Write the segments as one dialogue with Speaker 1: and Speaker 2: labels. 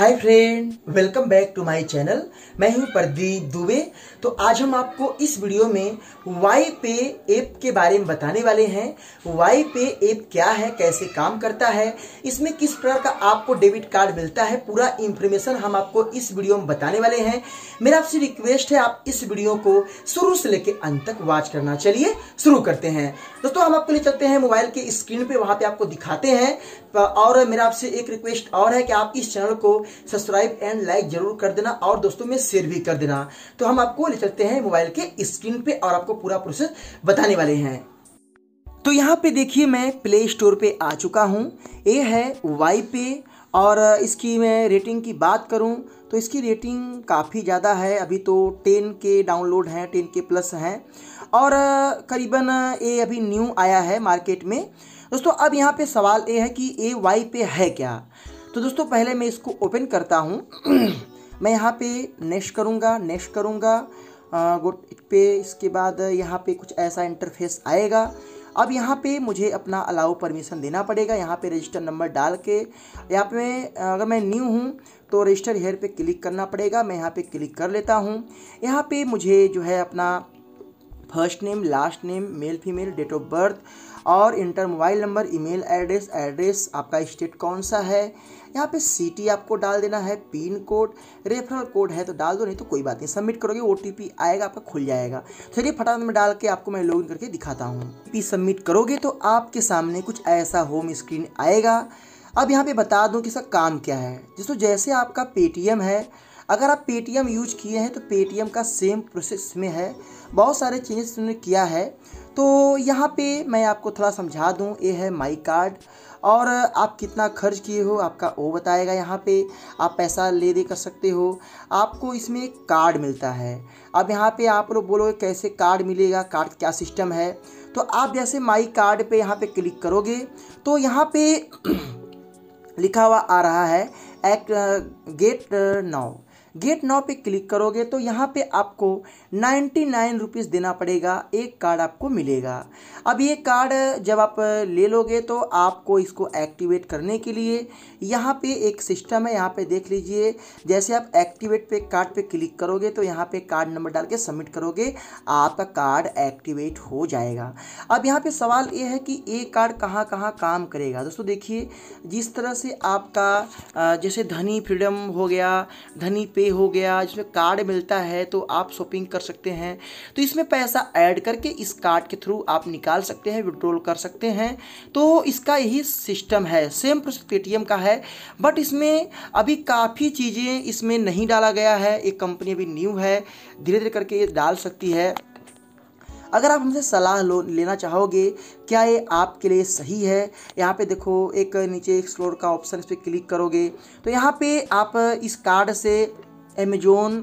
Speaker 1: hi friend welcome back to my channel मैं हूं प्रदीप दुबे तो आज हम आपको इस वीडियो में वाई पे ऐप के बारे में बताने वाले हैं वाई पे ऐप क्या है कैसे काम करता है इसमें किस प्रकार का आपको डेबिट कार्ड मिलता है पूरा इंफॉर्मेशन हम आपको इस वीडियो में बताने वाले हैं मेरा आपसे रिक्वेस्ट है आप इस वीडियो को शुरू से लेकर अंत तक वॉच करना चलिए शुरू करते हैं दोस्तों हम आपको ले चलते हैं मोबाइल के स्क्रीन पर वहाँ पर आपको दिखाते हैं और मेरा आपसे एक रिक्वेस्ट और है कि आप इस चैनल को सब्सक्राइब एंड लाइक जरूर कर देना और दोस्तों में शेयर भी कर देना तो हम आपको ले चलते हैं मोबाइल के स्क्रीन पे और आपको पूरा प्रोसेस बताने वाले हैं तो यहाँ पे देखिए मैं प्ले स्टोर पे आ चुका हूँ ये है वाई पे और इसकी मैं रेटिंग की बात करूँ तो इसकी रेटिंग काफ़ी ज़्यादा है अभी तो टेन के डाउनलोड हैं टेन के प्लस हैं और करीबन ये अभी न्यू आया है मार्केट में दोस्तों अब यहाँ पे सवाल ये है कि ए वाई पे है क्या तो दोस्तों पहले मैं इसको ओपन करता हूँ मैं यहाँ पे नेश करूँगा नेश करूँगा गुड पे इसके बाद यहाँ पे कुछ ऐसा इंटरफेस आएगा अब यहाँ पे मुझे अपना अलाउ परमिशन देना पड़ेगा यहाँ पे रजिस्टर नंबर डाल के यहाँ पे अगर मैं न्यू हूँ तो रजिस्टर हेयर पे क्लिक करना पड़ेगा मैं यहाँ पे क्लिक कर लेता हूँ यहाँ पे मुझे जो है अपना first name last name male female date of birth और enter mobile number email address address आपका स्टेट कौन सा है यहाँ पे सिटी आपको डाल देना है पिन कोड रेफरल कोड है तो डाल दो नहीं तो कोई बात नहीं सबमिट करोगे ओ आएगा आपका खुल जाएगा चलिए फटाफट में डाल के आपको मैं लॉग करके दिखाता हूँ पी सबमिट करोगे तो आपके सामने कुछ ऐसा होम स्क्रीन आएगा अब यहाँ पे बता दूँ कि सर काम क्या है जिसको जैसे आपका पेटीएम है अगर आप पेटीएम यूज किए हैं तो पेटीएम का सेम प्रोसेस में है बहुत सारे चेंजेस उन्होंने किया है तो यहाँ पे मैं आपको थोड़ा समझा दूँ ये है माई कार्ड और आप कितना खर्च किए हो आपका वो बताएगा यहाँ पे आप पैसा ले दे कर सकते हो आपको इसमें कार्ड मिलता है अब यहाँ पे आप लोग बोलोगे कैसे कार्ड मिलेगा कार्ड क्या सिस्टम है तो आप जैसे माई कार्ड पे यहाँ पे क्लिक करोगे तो यहाँ पे लिखा हुआ आ रहा है act get now get now पे क्लिक करोगे तो यहाँ पे आपको नाइन्टी नाइन रुपीज़ देना पड़ेगा एक कार्ड आपको मिलेगा अब ये कार्ड जब आप ले लोगे तो आपको इसको एक्टिवेट करने के लिए यहाँ पे एक सिस्टम है यहाँ पे देख लीजिए जैसे आप एक्टिवेट पे कार्ड पे क्लिक करोगे तो यहाँ पे कार्ड नंबर डाल के सबमिट करोगे आपका कार्ड एक्टिवेट हो जाएगा अब यहाँ पर सवाल ये है कि ये कार्ड कहाँ कहाँ काम करेगा दोस्तों देखिए जिस तरह से आपका जैसे धनी फ्रीडम हो गया धनी पे पे हो गया इसमें कार्ड मिलता है तो आप शॉपिंग कर सकते हैं तो इसमें पैसा ऐड करके इस कार्ड के थ्रू आप निकाल सकते हैं विड्रॉल कर सकते हैं तो इसका यही सिस्टम है सेम प्रोसेस पेटीएम का है बट इसमें अभी काफ़ी चीज़ें इसमें नहीं डाला गया है एक कंपनी अभी न्यू है धीरे धीरे करके ये डाल सकती है अगर आप हमसे सलाह लो लेना चाहोगे क्या ये आपके लिए सही है यहाँ पे देखो एक नीचे एक्सप्लोर का ऑप्शन इस पर क्लिक करोगे तो यहाँ पे आप इस कार्ड से अमेजोन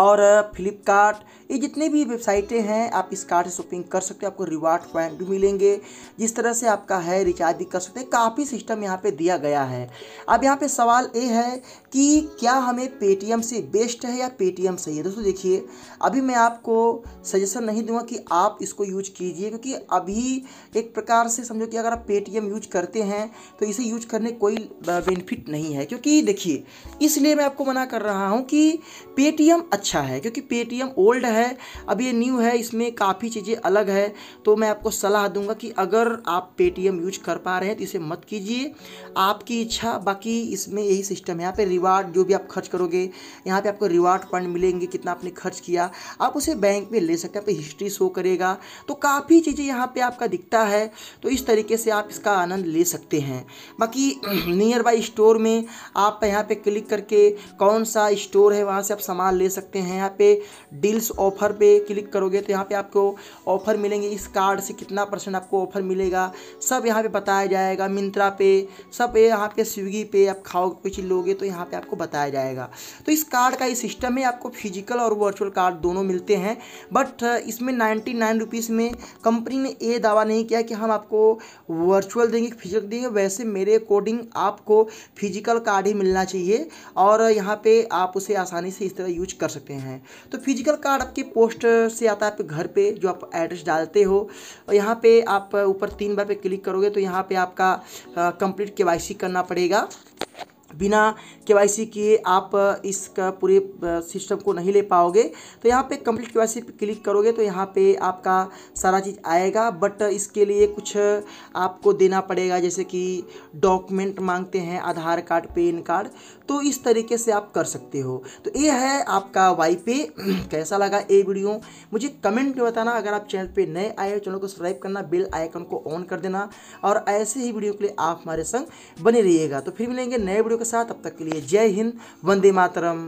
Speaker 1: और फ्लिपकार्ट ये जितने भी वेबसाइटें हैं आप इस कार्ड से शॉपिंग कर सकते हो आपको रिवार्ड पॉइंट भी मिलेंगे जिस तरह से आपका है रिचार्ज भी कर सकते हैं काफ़ी सिस्टम यहाँ पे दिया गया है अब यहाँ पे सवाल ये है कि क्या हमें पेटीएम से बेस्ट है या पेटीएम सही है दोस्तों देखिए अभी मैं आपको सजेशन नहीं दूंगा कि आप इसको यूज कीजिए क्योंकि अभी एक प्रकार से समझो कि अगर आप पेटीएम यूज करते हैं तो इसे यूज करने कोई बेनिफिट नहीं है क्योंकि देखिए इसलिए मैं आपको मना कर रहा हूँ कि पेटीएम अच्छा है क्योंकि पेटीएम ओल्ड है है अब ये न्यू है इसमें काफ़ी चीज़ें अलग है तो मैं आपको सलाह दूंगा कि अगर आप पेटीएम यूज कर पा रहे हैं तो इसे मत कीजिए आपकी इच्छा बाकी इसमें यही सिस्टम है यहाँ पे रिवार्ड जो भी आप खर्च करोगे यहाँ पे आपको रिवार्ड पॉइंट मिलेंगे कितना आपने खर्च किया आप उसे बैंक में ले सकते हैं पे हिस्ट्री शो करेगा तो काफ़ी चीज़ें यहाँ पर आपका दिखता है तो इस तरीके से आप इसका आनंद ले सकते हैं बाकी नियर बाई स्टोर में आप यहाँ पर क्लिक करके कौन सा स्टोर है वहाँ से आप सामान ले सकते हैं यहाँ पे डील्स और ऑफर पे क्लिक करोगे तो यहाँ पे आपको ऑफर मिलेंगे इस कार्ड से कितना परसेंट आपको ऑफर मिलेगा सब यहाँ पे बताया जाएगा मिंत्रा पे सब ये यहाँ पे स्विगी पे आप खाओ कोई चीज़ लोगे तो यहाँ पे आपको बताया जाएगा तो इस कार्ड का ये सिस्टम है आपको फिजिकल और वर्चुअल कार्ड दोनों मिलते हैं बट इसमें नाइन्टी नाइन रुपीज़ में कंपनी ने ये दावा नहीं किया कि हम आपको वर्चुअल देंगे फिजिकल देंगे वैसे मेरे अकॉर्डिंग आपको फिजिकल कार्ड ही मिलना चाहिए और यहाँ पर आप उसे आसानी से इस तरह यूज कर सकते हैं तो फिजिकल कार्ड आपके आपकी पोस्ट से आता है आपके घर पे जो आप एड्रेस डालते हो और यहाँ पे आप ऊपर तीन बार पे क्लिक करोगे तो यहाँ पे आपका कंप्लीट के करना पड़ेगा बिना के किए आप इसका पूरे सिस्टम को नहीं ले पाओगे तो यहाँ पे कंप्लीट के वाई सी क्लिक करोगे तो यहाँ पे आपका सारा चीज़ आएगा बट इसके लिए कुछ आपको देना पड़ेगा जैसे कि डॉक्यूमेंट मांगते हैं आधार कार्ड पेन कार्ड तो इस तरीके से आप कर सकते हो तो ये है आपका वाई पे कैसा लगा ये वीडियो मुझे कमेंट में बताना अगर आप चैनल पर नए आए हो चैनल को सब्सक्राइब करना बिल आइकन को ऑन कर देना और ऐसे ही वीडियो के लिए आप हमारे संग बने रहिएगा तो फिर मिलेंगे नए वीडियो के साथ अब तक के लिए जय हिंद वंदे मातरम